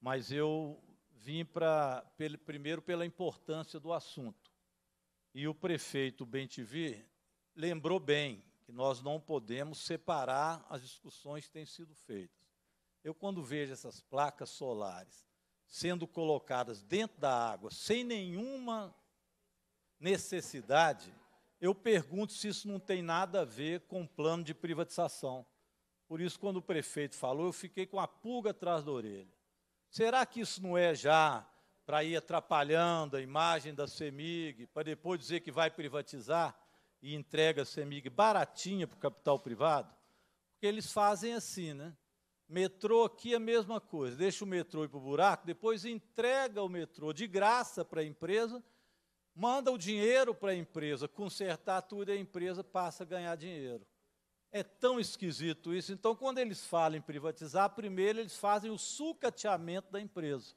mas eu vim para primeiro pela importância do assunto. E o prefeito Bentivir lembrou bem que nós não podemos separar as discussões que têm sido feitas. Eu quando vejo essas placas solares sendo colocadas dentro da água sem nenhuma necessidade, eu pergunto se isso não tem nada a ver com o plano de privatização. Por isso, quando o prefeito falou, eu fiquei com a pulga atrás da orelha. Será que isso não é já para ir atrapalhando a imagem da CEMIG, para depois dizer que vai privatizar e entrega a CEMIG baratinha para o capital privado? Porque eles fazem assim, né? Metrô aqui é a mesma coisa, deixa o metrô ir para o buraco, depois entrega o metrô de graça para a empresa, manda o dinheiro para a empresa, consertar tudo e a empresa passa a ganhar dinheiro. É tão esquisito isso. Então, quando eles falam em privatizar, primeiro eles fazem o sucateamento da empresa.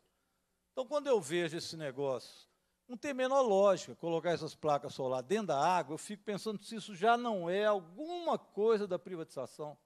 Então, quando eu vejo esse negócio, não tem menor lógica colocar essas placas solar dentro da água, eu fico pensando se isso já não é alguma coisa da privatização.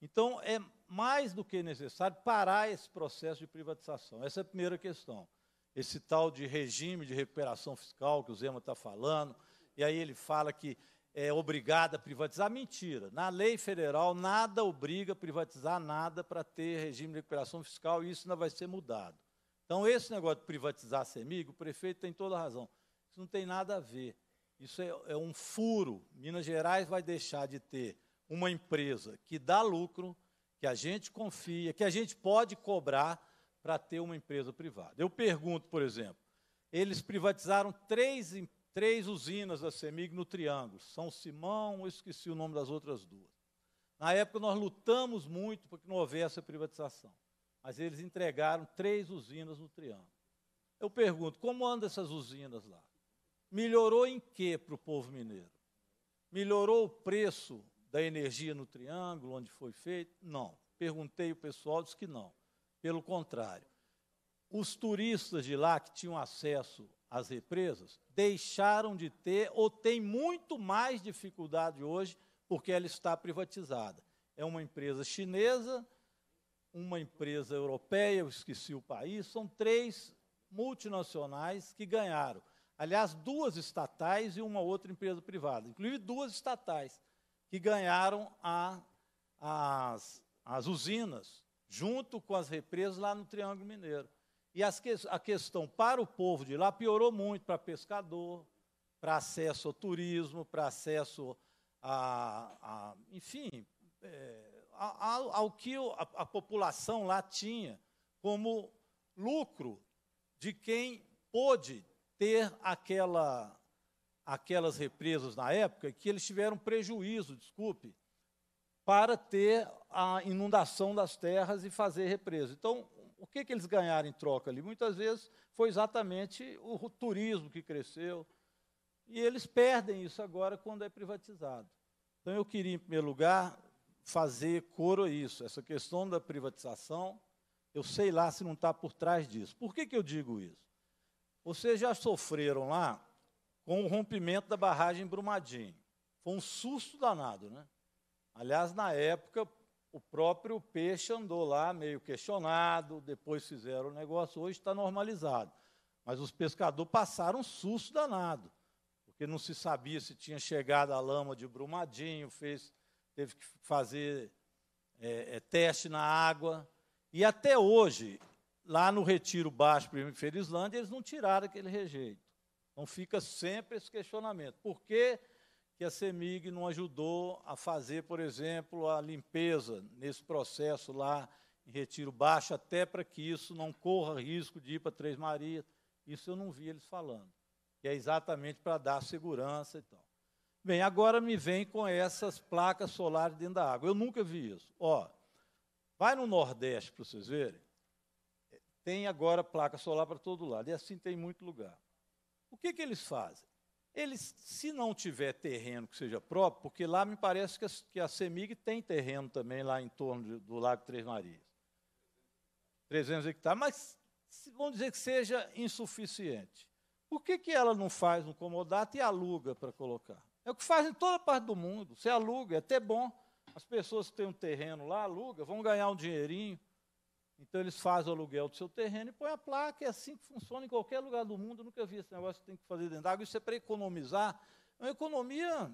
Então, é mais do que necessário parar esse processo de privatização. Essa é a primeira questão. Esse tal de regime de recuperação fiscal que o Zema está falando, e aí ele fala que é obrigada a privatizar? Mentira. Na lei federal, nada obriga a privatizar nada para ter regime de recuperação fiscal e isso não vai ser mudado. Então, esse negócio de privatizar a CEMIG, o prefeito tem toda a razão. Isso não tem nada a ver. Isso é, é um furo. Minas Gerais vai deixar de ter uma empresa que dá lucro, que a gente confia, que a gente pode cobrar para ter uma empresa privada. Eu pergunto, por exemplo, eles privatizaram três empresas três usinas da CEMIG no Triângulo, São Simão, eu esqueci o nome das outras duas. Na época nós lutamos muito para que não houvesse a privatização, mas eles entregaram três usinas no Triângulo. Eu pergunto, como andam essas usinas lá? Melhorou em quê para o povo mineiro? Melhorou o preço da energia no Triângulo, onde foi feito? Não. Perguntei o pessoal, disse que não. Pelo contrário, os turistas de lá que tinham acesso as represas, deixaram de ter ou têm muito mais dificuldade hoje porque ela está privatizada. É uma empresa chinesa, uma empresa europeia, eu esqueci o país, são três multinacionais que ganharam. Aliás, duas estatais e uma outra empresa privada, inclusive duas estatais, que ganharam a, as, as usinas, junto com as represas lá no Triângulo Mineiro. E que, a questão para o povo de lá piorou muito para pescador, para acesso ao turismo, para acesso a, a enfim, é, a, a, ao que a população lá tinha como lucro de quem pôde ter aquela, aquelas represas na época, que eles tiveram prejuízo, desculpe, para ter a inundação das terras e fazer represa. Então, o que, que eles ganharam em troca ali? Muitas vezes foi exatamente o, turismo que cresceu. E eles perdem isso agora quando é privatizado. Então, eu queria, em primeiro lugar, fazer coro a isso, essa questão da privatização. Eu sei lá se não está por trás disso. Por que, que eu digo isso? Vocês já sofreram lá com o rompimento da barragem Brumadinho. Foi um susto danado, né? Aliás, na época, o próprio peixe andou lá meio questionado, depois fizeram o negócio, hoje está normalizado. Mas os pescadores passaram um susto danado, porque não se sabia se tinha chegado a lama de Brumadinho, fez, teve que fazer é, é, teste na água. E até hoje, lá no Retiro Baixo para Ferislândia, eles não tiraram aquele rejeito. Então fica sempre esse questionamento. Por que que a CEMIG não ajudou a fazer, por exemplo, a limpeza nesse processo lá em Retiro Baixo, até para que isso não corra risco de ir para Três Marias. Isso eu não vi eles falando, que é exatamente para dar segurança e tal. Bem, agora me vem com essas placas solares dentro da água. Eu nunca vi isso. Ó, vai no Nordeste para vocês verem. Tem agora placa solar para todo lado. E assim tem muito lugar. O que, que eles fazem? Eles, se não tiver terreno que seja próprio, porque lá me parece que a, que a CEMIG tem terreno também, lá em torno de, do Lago Três Marias. 300 hectares, mas vamos dizer que seja insuficiente. Por que, que ela não faz um comodato e aluga para colocar? É o que faz em toda parte do mundo. Você aluga, é até bom. As pessoas que têm um terreno lá, aluga, vão ganhar um dinheirinho. Então eles fazem o aluguel do seu terreno e põem a placa, é assim que funciona em qualquer lugar do mundo. Eu nunca vi esse negócio que tem que fazer dentro d'água. Isso é para economizar. É uma economia,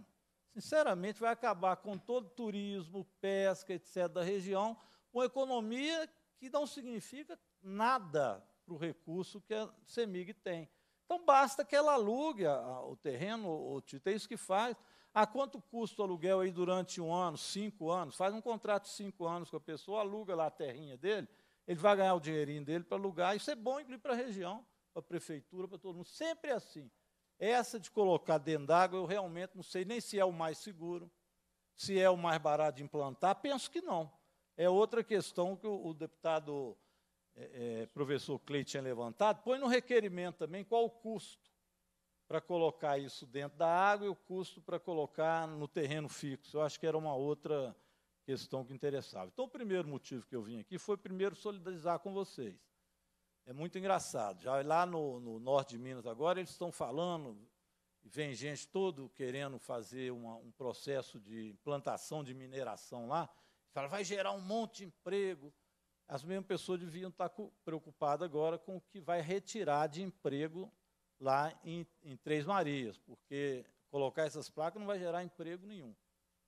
sinceramente, vai acabar com todo o turismo, pesca, etc., da região. Uma economia que não significa nada para o recurso que a CEMIG tem. Então basta que ela alugue a, a, o terreno, o título, é isso que faz. A quanto custa o aluguel aí durante um ano, cinco anos? Faz um contrato de cinco anos com a pessoa, aluga lá a terrinha dele ele vai ganhar o dinheirinho dele para alugar. Isso é bom, incluir para a região, para a prefeitura, para todo mundo. Sempre é assim. Essa de colocar dentro d'água, eu realmente não sei nem se é o mais seguro, se é o mais barato de implantar. Penso que não. É outra questão que o, o deputado é, é, professor Cleit tinha levantado. Põe no requerimento também qual o custo para colocar isso dentro da água e o custo para colocar no terreno fixo. Eu acho que era uma outra questão que interessava. Então, o primeiro motivo que eu vim aqui foi, primeiro, solidarizar com vocês. É muito engraçado. Já lá no, no norte de Minas, agora, eles estão falando, vem gente todo querendo fazer uma, um processo de implantação de mineração lá. Fala, vai gerar um monte de emprego. As mesmas pessoas deviam estar preocupadas agora com o que vai retirar de emprego lá em, em Três Marias, porque colocar essas placas não vai gerar emprego nenhum.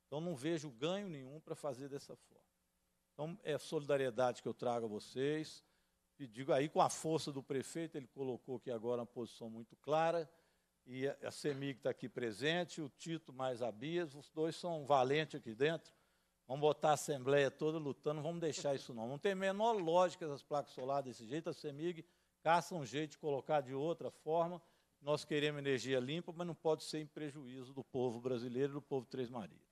Então não vejo ganho nenhum para fazer dessa forma. Então é solidariedade que eu trago a vocês. E digo aí com a força do prefeito, ele colocou aqui agora uma posição muito clara. E a Semig está aqui presente, o Tito mais a Bias, os dois são valentes aqui dentro. Vamos botar a Assembleia toda lutando, vamos deixar isso não. Não tem a menor lógica essas placas solares desse jeito. A CEMIG caça um jeito de colocar de outra forma. Nós queremos energia limpa, mas não pode ser em prejuízo do povo brasileiro e do povo Três Marias.